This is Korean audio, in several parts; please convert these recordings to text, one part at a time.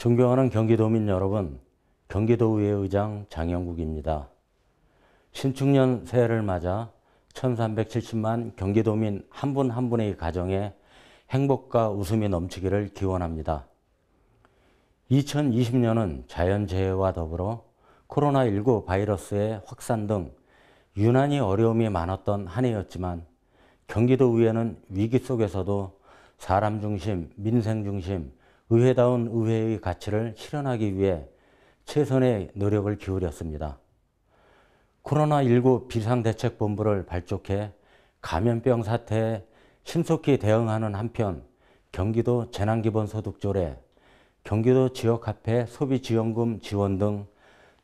존경하는 경기도민 여러분, 경기도의회 의장 장영국입니다. 신축년 새해를 맞아 1370만 경기도민 한 분한 한 분의 가정에 행복과 웃음이 넘치기를 기원합니다. 2020년은 자연재해와 더불어 코로나19 바이러스의 확산 등 유난히 어려움이 많았던 한 해였지만 경기도의회는 위기 속에서도 사람 중심, 민생 중심, 의회다운 의회의 가치를 실현하기 위해 최선의 노력을 기울였습니다. 코로나19 비상대책본부를 발족해 감염병 사태에 신속히 대응하는 한편 경기도 재난기본소득조례, 경기도 지역화폐 소비지원금 지원 등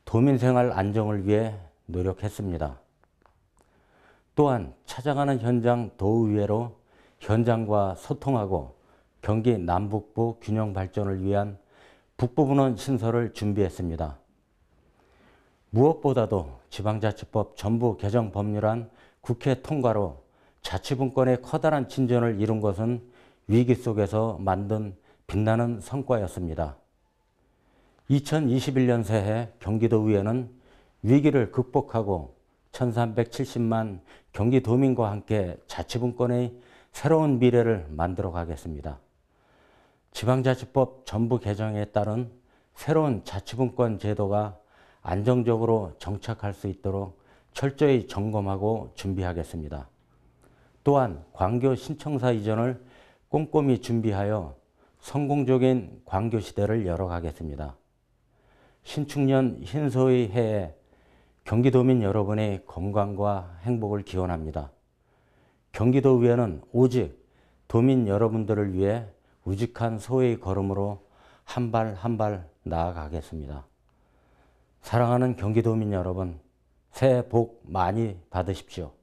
도민생활 안정을 위해 노력했습니다. 또한 찾아가는 현장 도의회로 현장과 소통하고 경기 남북부 균형 발전을 위한 북부분원 신설을 준비했습니다. 무엇보다도 지방자치법 전부 개정 법률안 국회 통과로 자치분권의 커다란 진전을 이룬 것은 위기 속에서 만든 빛나는 성과였습니다. 2021년 새해 경기도의회는 위기를 극복하고 1370만 경기도민과 함께 자치분권의 새로운 미래를 만들어 가겠습니다. 지방자치법 전부 개정에 따른 새로운 자치분권 제도가 안정적으로 정착할 수 있도록 철저히 점검하고 준비하겠습니다. 또한 광교 신청사 이전을 꼼꼼히 준비하여 성공적인 광교 시대를 열어가겠습니다. 신축년 흰소의 해에 경기도민 여러분의 건강과 행복을 기원합니다. 경기도의회는 오직 도민 여러분들을 위해 우직한 소의 걸음으로 한 발 한 발 나아가겠습니다. 사랑하는 경기도민 여러분, 새해 복 많이 받으십시오.